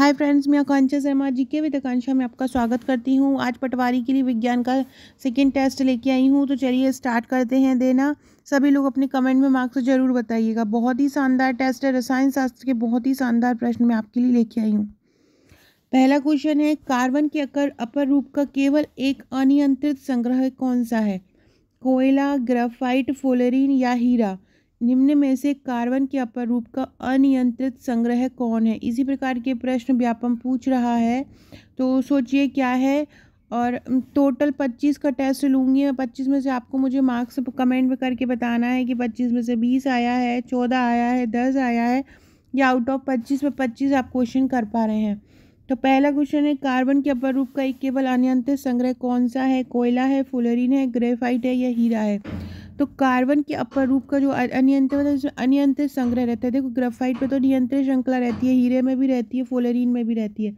hi friends मैं आकांक्षा शर्मा जी के with आकांक्षा में आपका स्वागत करती हूँ आज पटवारी के लिए विज्ञान का सेकेंड टेस्ट लेके आई हूँ तो चलिए स्टार्ट करते हैं देना सभी लोग अपने कमेंट में मार्क्स जरूर बताइएगा बहुत ही शानदार टेस्ट है रसायन शास्त्र के बहुत ही शानदार प्रश्न मैं आपके लिए लेके आई हूँ पहला क्वेश्चन है कार्बन के अकर अपर रूप का केवल एक अनियंत्रित संग्रह कौन सा है कोयला ग्रेफाइट फोलरीन या हीरा निम्न में से कार्बन के अपर रूप का अनियंत्रित संग्रह कौन है इसी प्रकार के प्रश्न व्यापम पूछ रहा है तो सोचिए क्या है और टोटल पच्चीस का टेस्ट लूँगी मैं पच्चीस में से आपको मुझे मार्क्स कमेंट में करके बताना है कि पच्चीस में से बीस आया है चौदह आया है दस आया है या आउट ऑफ पच्चीस में पच्चीस आप क्वेश्चन कर पा रहे हैं तो पहला क्वेश्चन है कार्बन के अपर रूप का एक केवल अनियंत्रित संग्रह कौन सा है कोयला है फुलरिन है ग्रेफाइट है या हीरा है तो कार्बन के अपर रूप का जो अनियंत्रित मतलब अनियंत्रित संग्रह रहता है देखो ग्रेफाइट पे तो नियंत्रित श्रृंखला रहती है हीरे में भी रहती है फोलेरिन में भी रहती है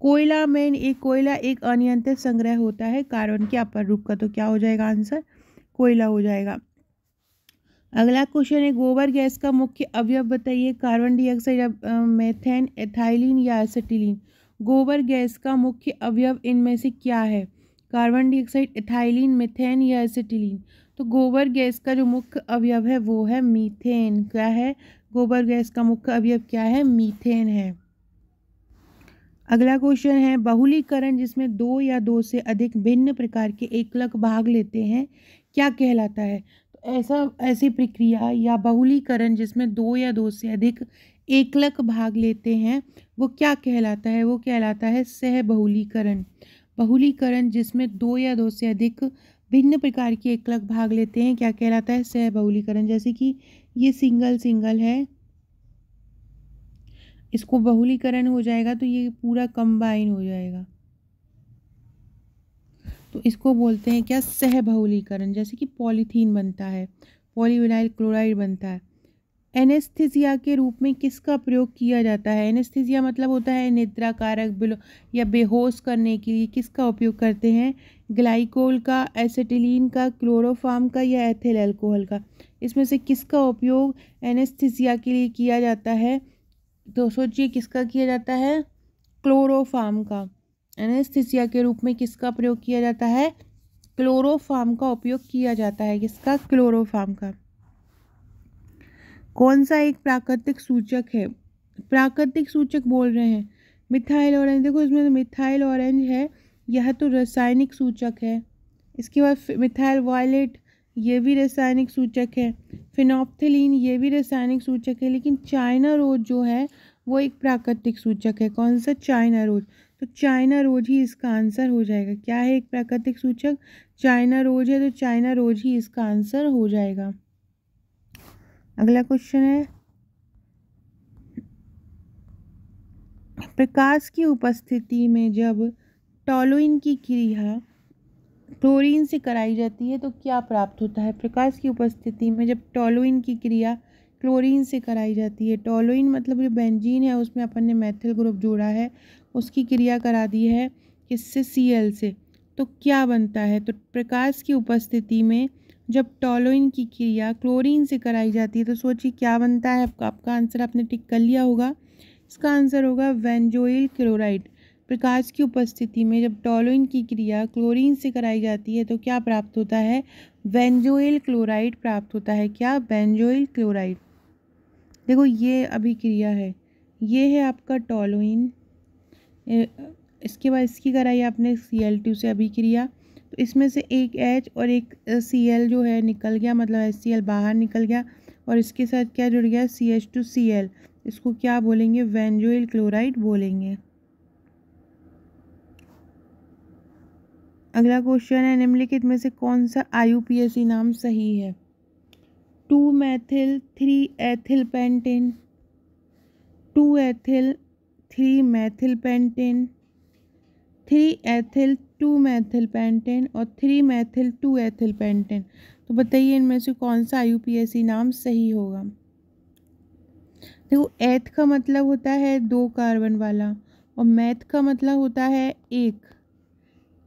कोयला में एक कोयला एक अनियंत्रित संग्रह होता है कार्बन के अपर रूप का तो क्या हो जाएगा आंसर कोयला हो जाएगा अगला क्वेश्चन है गोबर गैस का मुख्य अवयव बताइए कार्बन डाइऑक्साइड या मेथेन एथाइलिन या एसिटिलीन गोबर गैस का मुख्य अवयव इनमें से क्या है कार्बन डाइऑक्साइड इथाइलिन मिथेन या एसिटिलीन तो गोबर गैस का जो मुख्य अवयव है वो है मीथेन क्या है गोबर गैस का मुख्य अवयव क्या है मीथेन है अगला क्वेश्चन है बहुलीकरण जिसमें दो या दो से अधिक भिन्न प्रकार के एकलक भाग लेते हैं क्या कहलाता है तो ऐसा ऐसी प्रक्रिया या बहुलीकरण जिसमें दो या दो से अधिक एकलक भाग लेते हैं वो क्या कहलाता है वो कहलाता है सहबहुलीकरण बहुलीकरण बहुलीकरण जिसमें दो या दो से अधिक भिन्न प्रकार के एकलक भाग लेते हैं क्या कहलाता है सह बहुलीकरण जैसे कि ये सिंगल सिंगल है इसको बहुलीकरण हो जाएगा तो ये पूरा कंबाइन हो जाएगा तो इसको बोलते हैं क्या सह बहुलीकरण जैसे कि पॉलीथीन बनता है पॉलीविनाइल क्लोराइड बनता है एनेस्थीसिया के रूप में किसका प्रयोग किया जाता है एनेस्थीसिया मतलब होता है निद्रा कारक बिलो या बेहोश करने के लिए किसका उपयोग करते हैं ग्लाइकोल का एसेटिलीन का क्लोरोफार्म का या एथिल एल्कोहल का इसमें से किसका उपयोग एनेस्थीसिया के लिए किया जाता है तो सोचिए किसका किया जाता है क्लोरोफार्म का एनेस्थीसिया के रूप में किसका प्रयोग किया जाता है क्लोरोफाम का उपयोग किया जाता है किसका क्लोरोफाम का कौन सा एक प्राकृतिक सूचक है प्राकृतिक सूचक बोल रहे हैं मिथाइल ऑरेंज देखो इसमें तो मिथाइल ऑरेंज है यह तो रासायनिक सूचक है इसके बाद मिथाइल वायलेट ये भी रासायनिक सूचक है फिनॉप्थिलीन ये भी रासायनिक सूचक है लेकिन चाइना रोज जो है वो एक प्राकृतिक सूचक है कौन सा चाइना रोज तो चाइना रोज ही इसका आंसर हो जाएगा क्या है एक प्राकृतिक सूचक चाइना रोज है तो चाइना रोज ही इसका आंसर हो जाएगा अगला क्वेश्चन है प्रकाश की उपस्थिति में जब टॉलोइन की क्रिया क्लोरीन से कराई जाती है तो क्या प्राप्त होता है प्रकाश की उपस्थिति में जब टॉलोइन की क्रिया क्लोरीन से कराई जाती है टॉलोइन मतलब जो बेंजीन है उसमें अपन ने मैथिल ग्रुप जोड़ा है उसकी क्रिया करा दी है किससे सी एल से तो क्या बनता है तो प्रकाश की उपस्थिति में जब टोलोइन की क्रिया क्लोरीन से कराई जाती है तो सोचिए क्या बनता है आपका आपका आंसर आपने टिक कर लिया होगा इसका आंसर होगा वेंजोइल क्लोराइड प्रकाश की उपस्थिति में जब टोलोइन की क्रिया क्लोरीन से कराई जाती है तो क्या प्राप्त होता है वेंजोइल क्लोराइड प्राप्त होता है क्या वेंजोइल क्लोराइड देखो ये अभिक्रिया है ये है आपका टोलोइन इसके बाद इसकी कराई आपने सी एल टू से अभिक्रिया तो इसमें से एक एच और एक सी एल जो है निकल गया मतलब एच सी एल बाहर निकल गया और इसके साथ क्या जुड़ गया C H two C L इसको क्या बोलेंगे वेंजोइल क्लोराइड बोलेंगे अगला क्वेश्चन है निम्नलिखित में से कौन सा सी नाम सही है two methyl three ethyl pentane two ethyl three methyl pentane three ethyl two methyl pentane और three methyl two ethyl pentane तो बताइए इनमें से कौन सा आई नाम सही होगा देखो एथ का मतलब होता है दो कार्बन वाला और मैथ का मतलब होता है एक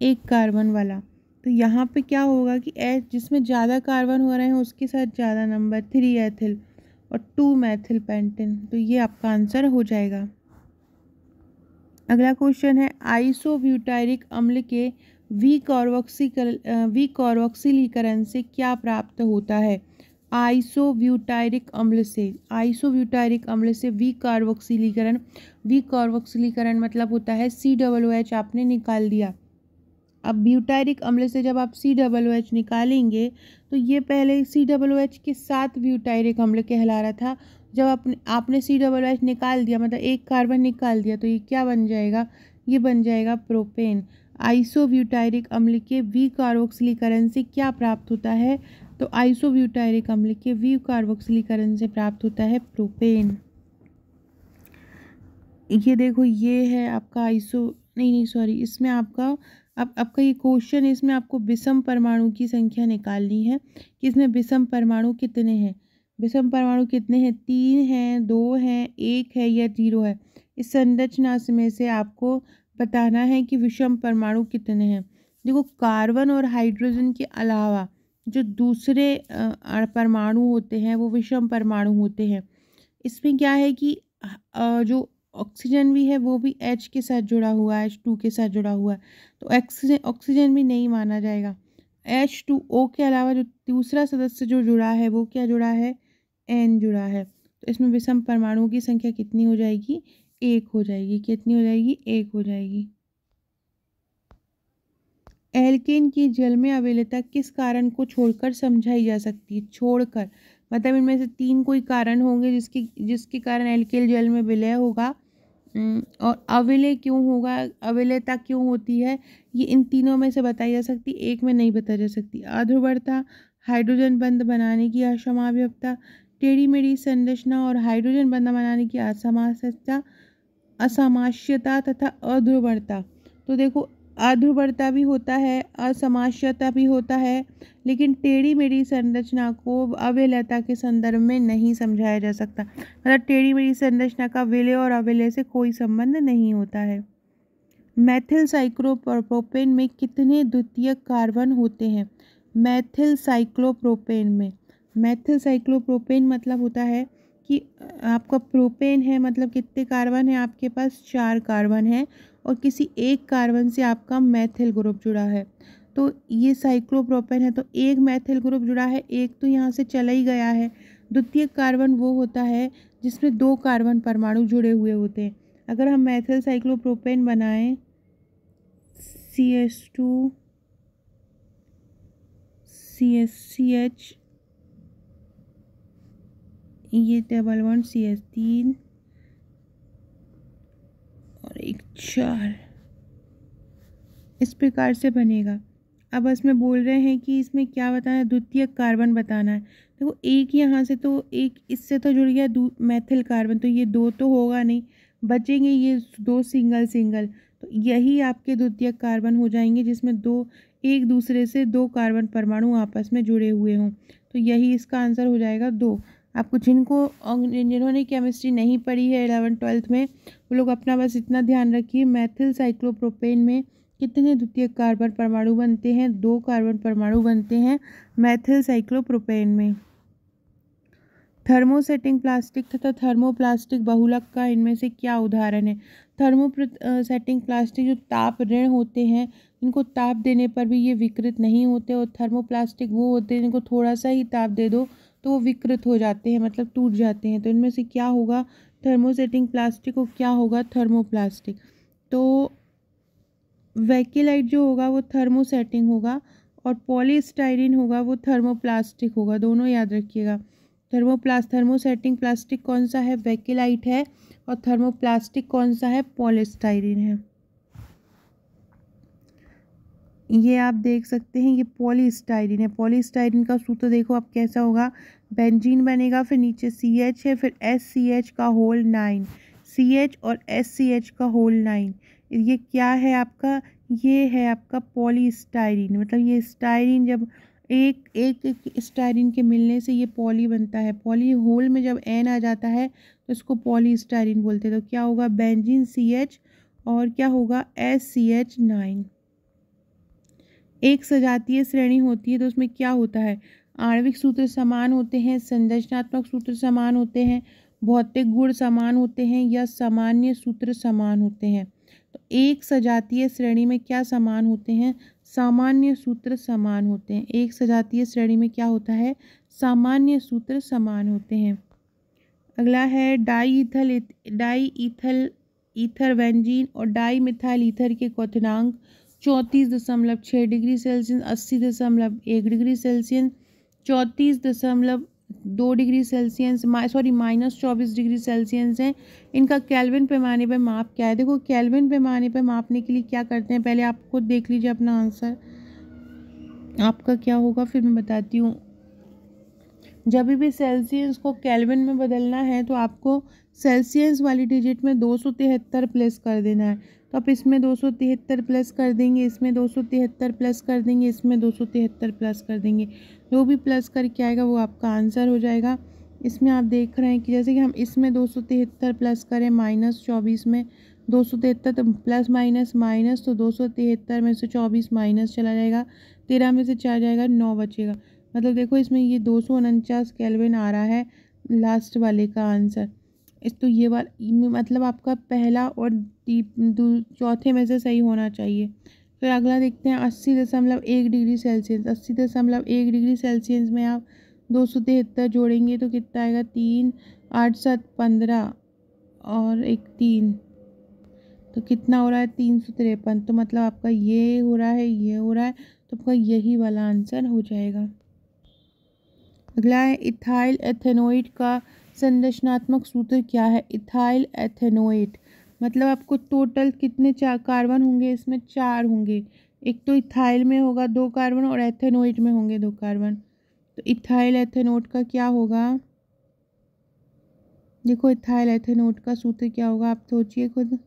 एक कार्बन वाला तो यहाँ पे क्या होगा कि एथ जिसमें ज़्यादा कार्बन हो रहे हैं उसके साथ ज़्यादा नंबर थ्री एथिल और टू मैथिल पेंटेन तो ये आपका आंसर हो जाएगा अगला क्वेश्चन है आइसोब्यूटायरिक अम्ल के वी कॉर्वक्सीकल वी कॉर्वक्सीलीकरण से क्या प्राप्त होता है आइसोब्यूटायरिक अम्ल से आइसोब्यूटायरिक अम्ल से वी कार्बोक्सिलीकरण वी कार्बोक्सिलीकरण मतलब होता है सी डबल ओ एच आपने निकाल दिया अब ब्यूटायरिक अम्ल से जब आप सी डबल ओ एच निकालेंगे तो ये पहले सी डबल ओ एच के साथ ब्यूटायरिक अम्ल कहला रहा था जब आपने आपने सी डबल एच निकाल दिया मतलब एक कार्बन निकाल दिया तो ये क्या बन जाएगा ये बन जाएगा प्रोपेन आइसोब्यूटायरिक अम्ल के वी कार्बोक्सिलीकरण से क्या प्राप्त होता है तो आइसोब्यूटायरिक अम्ल के वी कार्बोक्सिलीकरण से प्राप्त होता है प्रोपेन ये देखो ये है आपका आइसो नहीं नहीं सॉरी इसमें आपका अब आपका ये क्वेश्चन है इसमें आपको विषम परमाणु की संख्या निकालनी है कि इसमें विषम परमाणु कितने हैं विषम परमाणु कितने हैं तीन हैं दो हैं एक है या जीरो है इस संरचना में से आपको बताना है कि विषम परमाणु कितने हैं देखो कार्बन और हाइड्रोजन के अलावा जो दूसरे परमाणु होते हैं वो विषम परमाणु होते हैं इसमें क्या है कि जो ऑक्सीजन भी है वो भी एच के साथ जुड़ा हुआ है एच टू के साथ जुड़ा हुआ है तो ऑक्सीजन ऑक्सीजन भी नहीं माना जाएगा एच टू ओ के अलावा जो दूसरा सदस्य जो जुड़ा है वो क्या जुड़ा है एन जुड़ा है तो इसमें विषम परमाणुओं की संख्या कितनी हो जाएगी एक हो जाएगी कितनी हो जाएगी एक हो जाएगी एल्केन की जल में अवेलता किस कारण को छोड़कर समझाई जा सकती है छोड़कर मतलब इनमें से तीन कोई कारण होंगे जिसके जिसके कारण एल्केन जल में विलय होगा और अविलय क्यों होगा अविलयता क्यों होती है ये इन तीनों में से बताई जा सकती एक में नहीं बताई जा सकती अध्रुवर्ता हाइड्रोजन बंद बनाने की अक्षमाव्यवता टेढ़ी मेढ़ी संरचना और हाइड्रोजन बंधन बनाने की असमासता असामाश्यता तथा अध्रुवता तो देखो अध्रुवता भी होता है असमाश्यता भी होता है लेकिन टेढ़ी मेढ़ी संरचना को अवेलता के संदर्भ में नहीं समझाया जा सकता मतलब टेढ़ी मेढ़ी संरचना का विलय और अवेलय से कोई संबंध नहीं होता है मैथिल साइक्लोप्रोपेन में कितने द्वितीय कार्बन होते हैं मैथिल साइक्लोप्रोपेन में मैथिल साइक्लोप्रोपेन मतलब होता है कि आपका प्रोपेन है मतलब कितने कार्बन है आपके पास चार कार्बन है और किसी एक कार्बन से आपका मैथिल ग्रुप जुड़ा है तो ये साइक्लोप्रोपेन है तो एक मैथिल ग्रुप जुड़ा है एक तो यहाँ से चला ही गया है द्वितीय कार्बन वो होता है जिसमें दो कार्बन परमाणु जुड़े हुए होते हैं अगर हम मैथिल साइक्लोप्रोपेन बनाएं C S two C S C H ये टेबल वन सी एस तीन और एक चार इस प्रकार से बनेगा अब इसमें बोल रहे हैं कि इसमें क्या बताना है द्वितीय कार्बन बताना है देखो तो एक यहाँ से तो एक इससे तो जुड़ गया मैथिल कार्बन तो ये दो तो होगा नहीं बचेंगे ये दो सिंगल सिंगल तो यही आपके द्वितीय कार्बन हो जाएंगे जिसमें दो एक दूसरे से दो कार्बन परमाणु आपस में जुड़े हुए हों तो यही इसका आंसर हो जाएगा दो आपको जिनको जिन्होंने केमिस्ट्री नहीं पढ़ी है एलेवन ट्वेल्थ में वो लोग अपना बस इतना ध्यान रखिए मैथिल साइक्लोप्रोपेन में कितने द्वितीय कार्बन परमाणु बनते हैं दो कार्बन परमाणु बनते हैं मैथिल साइक्लोप्रोपेन में थर्मोसेटिंग प्लास्टिक तथा थर्मोप्लास्टिक बहुलक का इनमें से क्या उदाहरण है थर्मो सेटिंग प्लास्टिक जो ताप ऋण होते हैं इनको ताप देने पर भी ये विकृत नहीं होते और थर्मोप्लास्टिक वो होते हैं जिनको थोड़ा सा ही ताप दे दो तो वो विकृत हो जाते हैं मतलब टूट जाते हैं तो इनमें से क्या होगा थर्मोसेटिंग प्लास्टिक को क्या होगा थर्मोप्लास्टिक तो वैकेलाइट जो होगा वो थर्मोसेटिंग होगा और पॉलीस्टाइरिन होगा वो थर्मोप्लास्टिक होगा दोनों याद रखिएगा थर्मोप्लास थर्मोसेटिंग प्लास्टिक कौन सा है वैकेलाइट है और थर्मोप्लास्टिक कौन सा है पॉलिस्टाइरिन है ये आप देख सकते हैं ये पॉलीस्टाइरिन है पॉलीस्टाइरिन का सूत्र देखो आप कैसा होगा बेंजीन बनेगा फिर नीचे सी एच है फिर एस सी एच का होल नाइन सी एच और एस सी एच का होल नाइन ये क्या है आपका ये है आपका पॉलीस्टाइरिन मतलब ये स्टाइरिन जब एक एक एक स्टाइरिन के मिलने से ये पॉली बनता है पॉली होल में जब एन आ जाता है तो इसको पॉलीस्टाइरिन बोलते हैं तो क्या होगा बेंजीन सी एच और क्या होगा एस सी एच नाइन एक सजातीय श्रेणी होती है तो उसमें क्या होता है आणविक सूत्र समान होते हैं संरचनात्मक सूत्र समान होते हैं भौतिक गुण समान होते हैं या सामान्य सूत्र समान होते हैं तो एक सजातीय श्रेणी में क्या समान होते हैं सामान्य सूत्र समान होते हैं एक सजातीय श्रेणी में क्या होता है सामान्य सूत्र समान होते हैं अगला है di ethyl di ethyl ether benzene और डाई मिथाइल ईथर के क्वनांक चौंतीस दशमलव छः डिग्री सेल्सियस अस्सी दशमलव एक डिग्री सेल्सियस चौंतीस दशमलव दो डिग्री सेल्सियस सॉरी माइनस चौबीस डिग्री सेल्सियस है इनका कैलविन पैमाने पे माप क्या है देखो कैलविन पैमाने पे मापने के लिए क्या करते हैं पहले आप खुद देख लीजिए अपना आंसर आपका क्या होगा फिर मैं बताती हूँ जब भी सेल्सियस को कैलविन में बदलना है तो आपको सेल्सियस वाली डिजिट में दो सौ तिहत्तर प्लेस कर देना है तो आप इसमें दो सौ तिहत्तर प्लस कर देंगे इसमें दो सौ तिहत्तर प्लस कर देंगे इसमें दो सौ तिहत्तर प्लस कर देंगे जो भी प्लस करके आएगा वो आपका आंसर हो जाएगा इसमें आप देख रहे हैं कि जैसे कि हम इसमें दो सौ तिहत्तर प्लस करें माइनस चौबीस में दो सौ तिहत्तर तो प्लस माइनस माइनस तो दो सौ तिहत्तर में से चौबीस माइनस चला जाएगा तेरह में से चार जाएगा नौ बचेगा मतलब देखो इसमें ये दो सौ उनचास कैलविन आ रहा है लास्ट वाले का आंसर इस तो ये वाला मतलब आपका पहला और चौथे में से सही होना चाहिए फिर अगला देखते हैं अस्सी दशमलव एक डिग्री सेल्सियस अस्सी दशमलव एक डिग्री सेल्सियस में आप दो सौ तिहत्तर जोड़ेंगे तो कितना आएगा तीन आठ सात पंद्रह और एक तीन तो कितना हो रहा है तीन सौ तिरपन तो मतलब आपका ये हो रहा है ये हो रहा है तो आपका यही वाला आंसर हो जाएगा अगला है इथाइल एथेनोइट का संरचनात्मक सूत्र क्या है इथाइल एथेनोइट मतलब आपको टोटल कितने चार कार्बन होंगे इसमें चार होंगे एक तो इथाइल में होगा दो कार्बन और एथेनोइट में होंगे दो कार्बन तो इथाइल एथेनोट का क्या होगा देखो इथाइल एथेनोट का सूत्र क्या होगा आप सोचिए खुद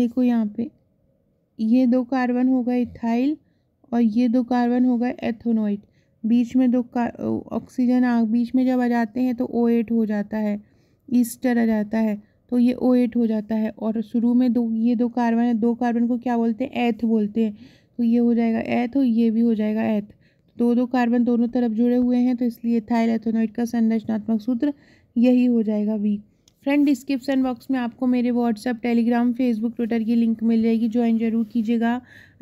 देखो यहाँ पे ये दो कार्बन होगा इथाइल और ये दो कार्बन हो गए एथोनोइट बीच में दो ऑक्सीजन बीच में जब आ जाते हैं तो ओ एट हो जाता है ईस्टर आ जाता है तो ये ओ एट हो जाता है और शुरू में दो ये दो कार्बन है दो कार्बन को क्या बोलते हैं एथ बोलते हैं तो ये हो जाएगा एथ और ये भी हो जाएगा एथ दो दो कार्बन दोनों तरफ जुड़े हुए हैं तो इसलिए थाइल एथोनोइट का संरचनात्मक सूत्र यही हो जाएगा वीक फ्रेंड डिस्क्रिप्सन बॉक्स में आपको मेरे व्हाट्सअप टेलीग्राम फेसबुक ट्विटर की लिंक मिल जाएगी ज्वाइन जरूर कीजिएगा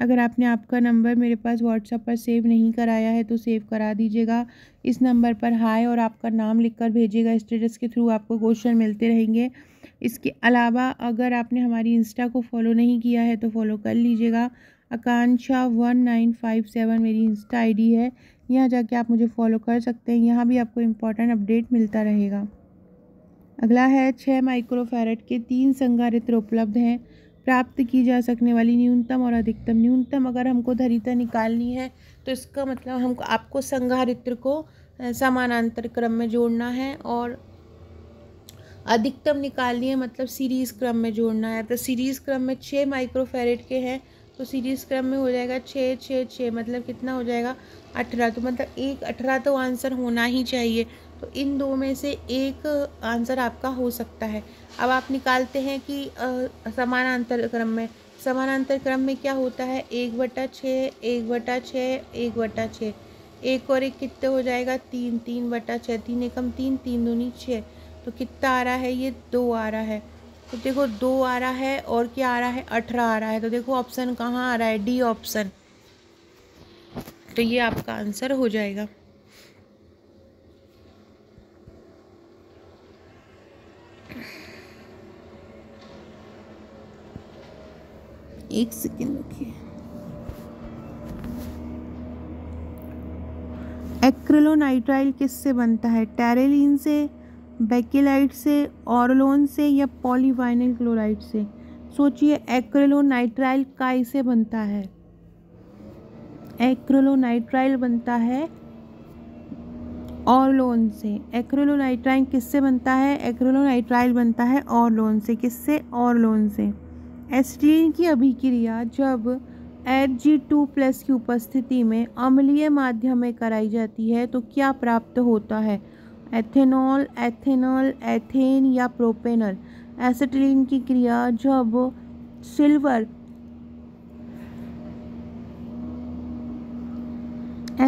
अगर आपने आपका नंबर मेरे पास व्हाट्सअप पर सेव नहीं कराया है तो सेव करा दीजिएगा इस नंबर पर हाय और आपका नाम लिखकर भेजिएगा स्टेटस के थ्रू आपको क्वेश्चन मिलते रहेंगे इसके अलावा अगर आपने हमारी इंस्टा को फॉलो नहीं किया है तो फॉलो कर लीजिएगा Akanksha one nine five seven मेरी इंस्टा आईडी है यहाँ जाके आप मुझे फॉलो कर सकते हैं यहाँ भी आपको इम्पोर्टेंट अपडेट मिलता रहेगा अगला है छः माइक्रोफेरेट के तीन संगारित्र उपलब्ध हैं प्राप्त की जा सकने वाली न्यूनतम और अधिकतम न्यूनतम अगर हमको धरिता निकालनी है तो इसका मतलब हमको आपको संगारित्र को समानांतर क्रम में जोड़ना है और अधिकतम निकालनी है मतलब सीरीज़ क्रम में जोड़ना है तो सीरीज़ क्रम में छः माइक्रोफेरेट के हैं तो सीरीज़ क्रम में हो जाएगा छः छः छः मतलब कितना हो जाएगा अठारह तो मतलब एक अठारह तो आंसर होना ही चाहिए तो इन दो में से एक आंसर आपका हो सकता है अब आप निकालते हैं कि समानांतर क्रम में समानांतर क्रम में क्या होता है एक बटा छः एक बटा छः एक बटा छः एक और एक कितने हो जाएगा तीन तीन बटा छः तीन एकम तीन तीन दूनी छः तो कितना आ रहा है ये दो आ रहा है तो देखो दो आ रहा है और क्या आ रहा है अठारह आ रहा है तो देखो ऑप्शन कहाँ आ रहा है डी ऑप्शन तो ये आपका आंसर हो जाएगा एक सेकेंड रुकिए एक्रिलोनाइट्राइल किससे बनता है टेरेलिन से बेकेलाइट से ऑरलोन से या पॉलीवाइनल क्लोराइड से सोचिए एक्रिलोनाइट्राइल काय से बनता है एक्रिलोनाइट्राइल बनता है और से एक्रिलोनाइट्राइल किससे बनता है एक्रिलोनाइट्राइल बनता है और से किससे और लोन से एसिटिलीन की अभिक्रिया जब एच जी टू प्लस की उपस्थिति में अम्लीय माध्यम में कराई जाती है तो क्या प्राप्त होता है एथेनॉल एथेनॉल एथेन या प्रोपेनल एसिटिलीन की क्रिया जब silver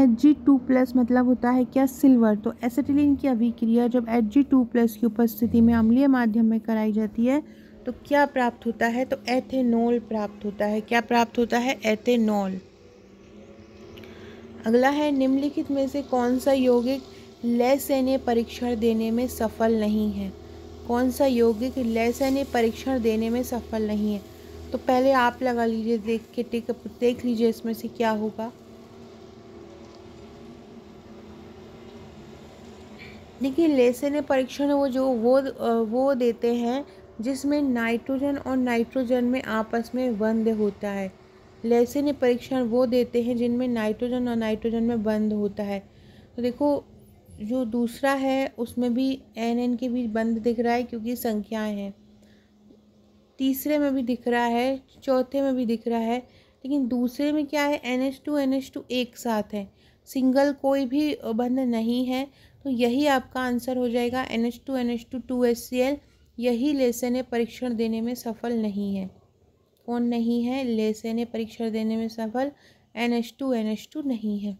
H G two plus मतलब होता है क्या सिल्वर तो एसिटिलीन की अभिक्रिया जब एच जी टू प्लस की उपस्थिति में अम्लीय माध्यम में कराई जाती है तो क्या प्राप्त होता है तो एथेनॉल प्राप्त होता है क्या प्राप्त होता है एथेनॉल अगला है निम्नलिखित में से कौन सा यौगिक लैसैन्य परीक्षण देने में सफल नहीं है कौन सा यौगिक लैसैन्य परीक्षण देने में सफल नहीं है तो पहले आप लगा लीजिए देख के टिक देख लीजिए इसमें से क्या होगा देखिए लेसन परीक्षण वो जो वो वो देते हैं जिसमें नाइट्रोजन और नाइट्रोजन में आपस में बंद होता है लेसिन परीक्षण वो देते हैं जिनमें नाइट्रोजन और नाइट्रोजन में बंद होता है तो देखो जो दूसरा है उसमें भी एन एन के बीच बंद दिख रहा है क्योंकि संख्याएं हैं तीसरे में भी दिख रहा है चौथे में भी दिख रहा है लेकिन दूसरे में क्या है N H two N H two एक साथ है सिंगल कोई भी बंध नहीं है तो यही आपका आंसर हो जाएगा N H two N H two two S C L यही लेसेने परीक्षण देने में सफल नहीं है कौन नहीं है लेसेने परीक्षण देने में सफल N H two N H two नहीं है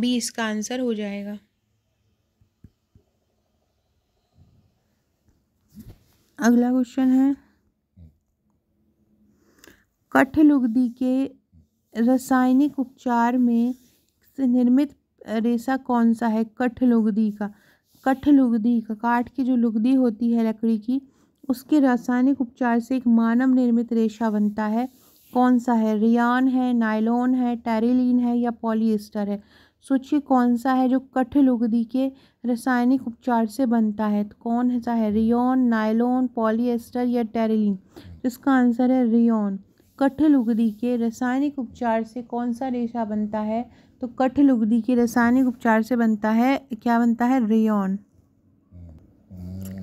बी इसका आंसर हो जाएगा अगला क्वेश्चन है कठ लुगदी के रासायनिक उपचार में निर्मित रेशा कौन सा है कठ लुगदी का कठ लुगदी काठ की जो लुगदी होती है लकड़ी की उसके रासायनिक उपचार से एक मानव निर्मित रेशा बनता है कौन सा है रियान है नायलॉन है टेरिलीन है या पॉलीस्टर है सोचिए कौन सा है जो कठ लुगदी के रासायनिक उपचार से बनता है तो कौन सा है रियोन नायलोन पॉलीएस्टर या टेरिलीन तो इसका आंसर है रियोन कठ लुगदी के रासायनिक उपचार से कौन सा रेशा बनता है तो कठ लुगदी के रासायनिक उपचार से बनता है क्या बनता है रेयन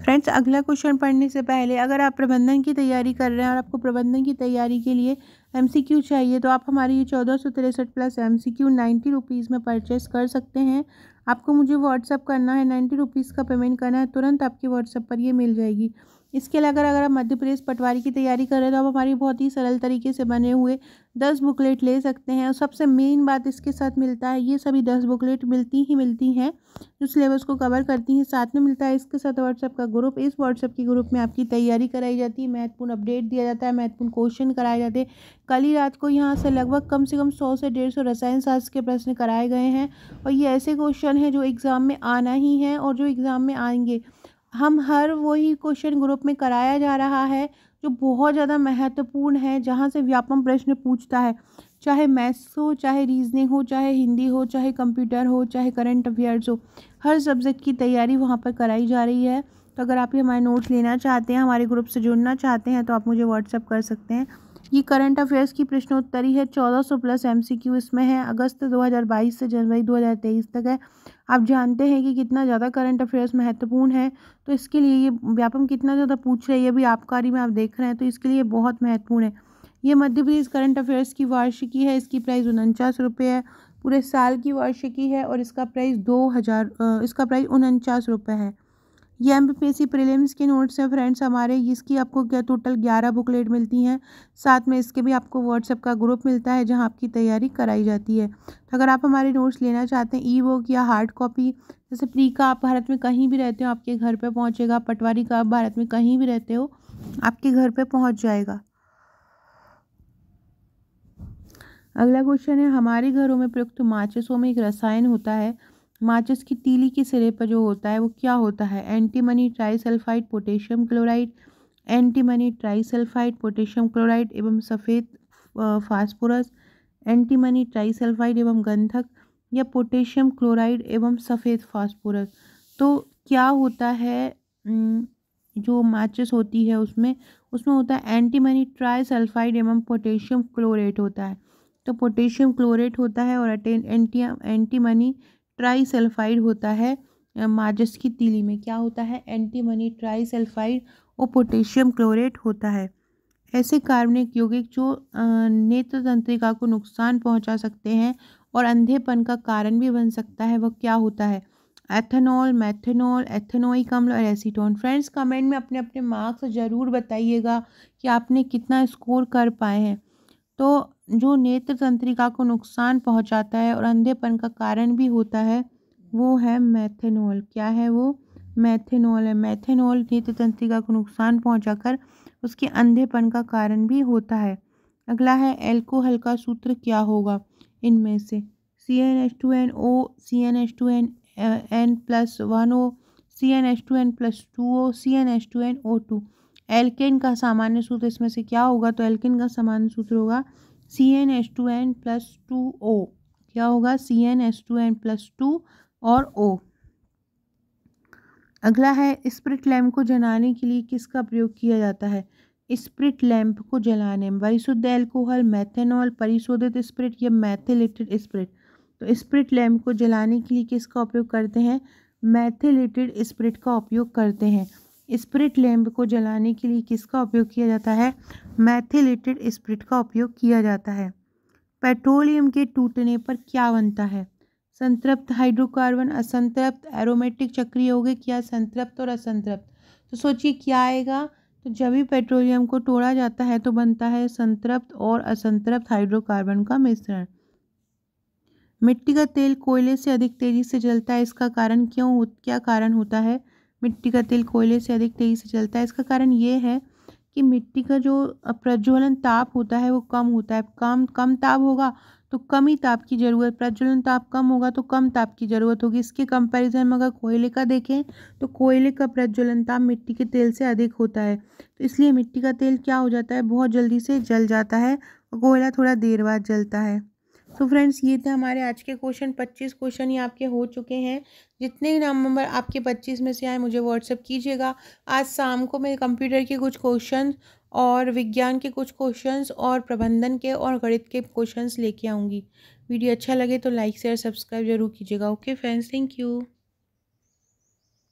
फ्रेंड्स अगला क्वेश्चन पढ़ने से पहले अगर आप प्रबंधन की तैयारी कर रहे हैं और आपको प्रबंधन की तैयारी के लिए एमसीक्यू चाहिए तो आप हमारी ये चौदह सौ तिरसठ plus M C Q ninety rupees में परचेस कर सकते हैं आपको मुझे व्हाट्सअप करना है नाइन्टी रुपीज़ का पेमेंट करना है तुरंत आपके व्हाट्सअप पर ये मिल जाएगी इसके अलावा अगर अगर आप मध्य प्रदेश पटवारी की तैयारी कर रहे हो तो आप हमारी बहुत ही सरल तरीके से बने हुए दस बुकलेट ले सकते हैं और सबसे मेन बात इसके साथ मिलता है ये सभी दस बुकलेट मिलती ही मिलती हैं जो सिलेबस को कवर करती हैं साथ में मिलता है इसके साथ व्हाट्सएप का ग्रुप इस व्हाट्सएप के ग्रुप में आपकी तैयारी कराई जाती है महत्वपूर्ण अपडेट दिया जाता है महत्वपूर्ण क्वेश्चन कराए जाते हैं कल ही रात को यहाँ से लगभग कम से कम सौ से डेढ़ सौ रसायन शास्त्र के प्रश्न कराए गए हैं और ये ऐसे क्वेश्चन हैं जो एग्ज़ाम में आना ही है और जो एग्ज़ाम में आएंगे हम हर वही क्वेश्चन ग्रुप में कराया जा रहा है जो बहुत ज़्यादा महत्वपूर्ण है जहाँ से व्यापम प्रश्न पूछता है चाहे मैथ्स हो चाहे रीजनिंग हो चाहे हिंदी हो चाहे कंप्यूटर हो चाहे करंट अफेयर्स हो हर सब्जेक्ट की तैयारी वहाँ पर कराई जा रही है तो अगर आप ये हमारे नोट्स लेना चाहते हैं हमारे ग्रुप से जुड़ना चाहते हैं तो आप मुझे व्हाट्सअप कर सकते हैं ये करंट अफेयर्स की प्रश्नोत्तरी है चौदह सौ प्लस एमसीक्यू इसमें है अगस्त 2022 से जनवरी 2023 तक है आप जानते हैं कि कितना ज़्यादा करंट अफेयर्स महत्वपूर्ण है तो इसके लिए ये व्यापम कितना ज़्यादा पूछ रही है अभी आबकारी में आप देख रहे हैं तो इसके लिए बहुत महत्वपूर्ण है ये मध्य प्रदेश करंट अफेयर्स की वार्षिकी है इसकी प्राइस उनचास रुपये है पूरे साल की वार्षिकी है और इसका प्राइस दो हज़ार इसका प्राइस उनचास रुपये है ये एम प्रीलिम्स के नोट्स हैं फ्रेंड्स हमारे इसकी आपको क्या टोटल ग्यारह बुकलेट मिलती हैं साथ में इसके भी आपको व्हाट्सएप का ग्रुप मिलता है जहां आपकी तैयारी कराई जाती है तो अगर आप हमारे नोट्स लेना चाहते हैं ई बुक या हार्ड कॉपी जैसे प्री का आप भारत में कहीं भी रहते हो आपके घर पर पहुँचेगा पटवारी का आप भारत में कहीं भी रहते हो आपके घर पर पहुँच जाएगा अगला क्वेश्चन है हमारे घरों में प्रयुक्त माचिसों में एक रसायन होता है माचिस की तीली के सिरे पर जो होता है वो क्या होता है antimony trisulphide potassium chloride antimony trisulphide potassium chloride एवं सफ़ेद फास्फोरस एंटीमनी ट्राईसल्फाइड एवं गंधक या पोटेशियम क्लोराइड एवं सफ़ेद फास्फोरस तो क्या होता है जो माचिस होती है उसमें उसमें होता है एंटीमनी ट्राईसल्फाइड एवं पोटेशियम क्लोरेट होता है तो पोटेशियम क्लोरेट होता है और एंटी एंटीमनी ट्राईसल्फाइड होता है माजस की तीली में क्या होता है एंटीमनी ट्राईसल्फाइड और पोटेशियम क्लोरेट होता है ऐसे कार्बनिक यौगिक जो नेत्र तंत्रिका को नुकसान पहुंचा सकते हैं और अंधेपन का कारण भी बन सकता है वह क्या होता है एथेनॉल मैथेनॉल एथेनोइक अम्ल और एसीटोन फ्रेंड्स कमेंट में अपने अपने मार्क्स ज़रूर बताइएगा कि आपने कितना स्कोर कर पाए हैं तो जो नेत्र तंत्रिका को नुकसान पहुंचाता है और अंधेपन का कारण भी होता है वो है मैथेनॉल क्या है वो मैथेनॉल है मैथेनॉल नेत्र तंत्रिका को नुकसान पहुंचाकर उसके अंधेपन का कारण भी होता है अगला है एल्कोहल का सूत्र क्या होगा इनमें से C N H two N O C N H two N N plus one O C N H two N plus two O C N H two N O two alkane का सामान्य सूत्र इसमें से क्या होगा तो alkene का सामान्य सूत्र होगा C N S two N plus two O क्या होगा C N S two N plus two और ओ अगला है स्प्रिट लैम्प को जलाने के लिए किसका प्रयोग किया जाता है स्प्रिट लैम्प को जलाने में वाई एल्कोहल मैथेनॉल परिशोधित स्प्रिट या मैथिलेटेड स्प्रिट तो स्प्रिट लैम्प को जलाने के लिए किसका उपयोग करते हैं मैथिलेटेड स्प्रिट का उपयोग करते हैं स्प्रिट लैम्प को जलाने के लिए किसका उपयोग किया जाता है मैथिलेटेड स्प्रिट का उपयोग किया जाता है पेट्रोलियम के टूटने पर क्या बनता है संतृप्त हाइड्रोकार्बन असंतृप्त एरोमेटिक चक्रीय हो गए क्या संतृप्त और असंतृप्त तो सोचिए क्या आएगा तो जब भी पेट्रोलियम को तोड़ा जाता है तो बनता है संतृप्त और असंतृप्त हाइड्रोकार्बन का मिश्रण मिट्टी का तेल कोयले से अधिक तेजी से जलता है इसका कारण क्यों क्या कारण होता है मिट्टी का तेल कोयले से अधिक तेज़ी से जलता है इसका कारण ये है कि मिट्टी का जो प्रज्वलन ताप होता है वो कम होता है कम कम ताप होगा तो कम ही ताप की ज़रूरत प्रज्वलन ताप कम होगा तो कम ताप की ज़रूरत होगी इसके कंपैरिजन में अगर कोयले का देखें तो कोयले का प्रज्वलन ताप मिट्टी के तेल से अधिक होता है तो इसलिए मिट्टी का तेल क्या हो जाता है बहुत जल्दी से जल जाता है और कोयला थोड़ा देर बाद जलता है तो फ्रेंड्स ये थे हमारे आज के क्वेश्चन पच्चीस क्वेश्चन ही आपके हो चुके हैं जितने नंबर आपके पच्चीस में से आए मुझे व्हाट्सअप कीजिएगा आज शाम को मैं कंप्यूटर के कुछ क्वेश्चन और विज्ञान के कुछ क्वेश्चंस और प्रबंधन के और गणित के क्वेश्चंस लेके आऊँगी वीडियो अच्छा लगे तो लाइक शेयर सब्सक्राइब जरूर कीजिएगा ओके फ्रेंड्स थैंक यू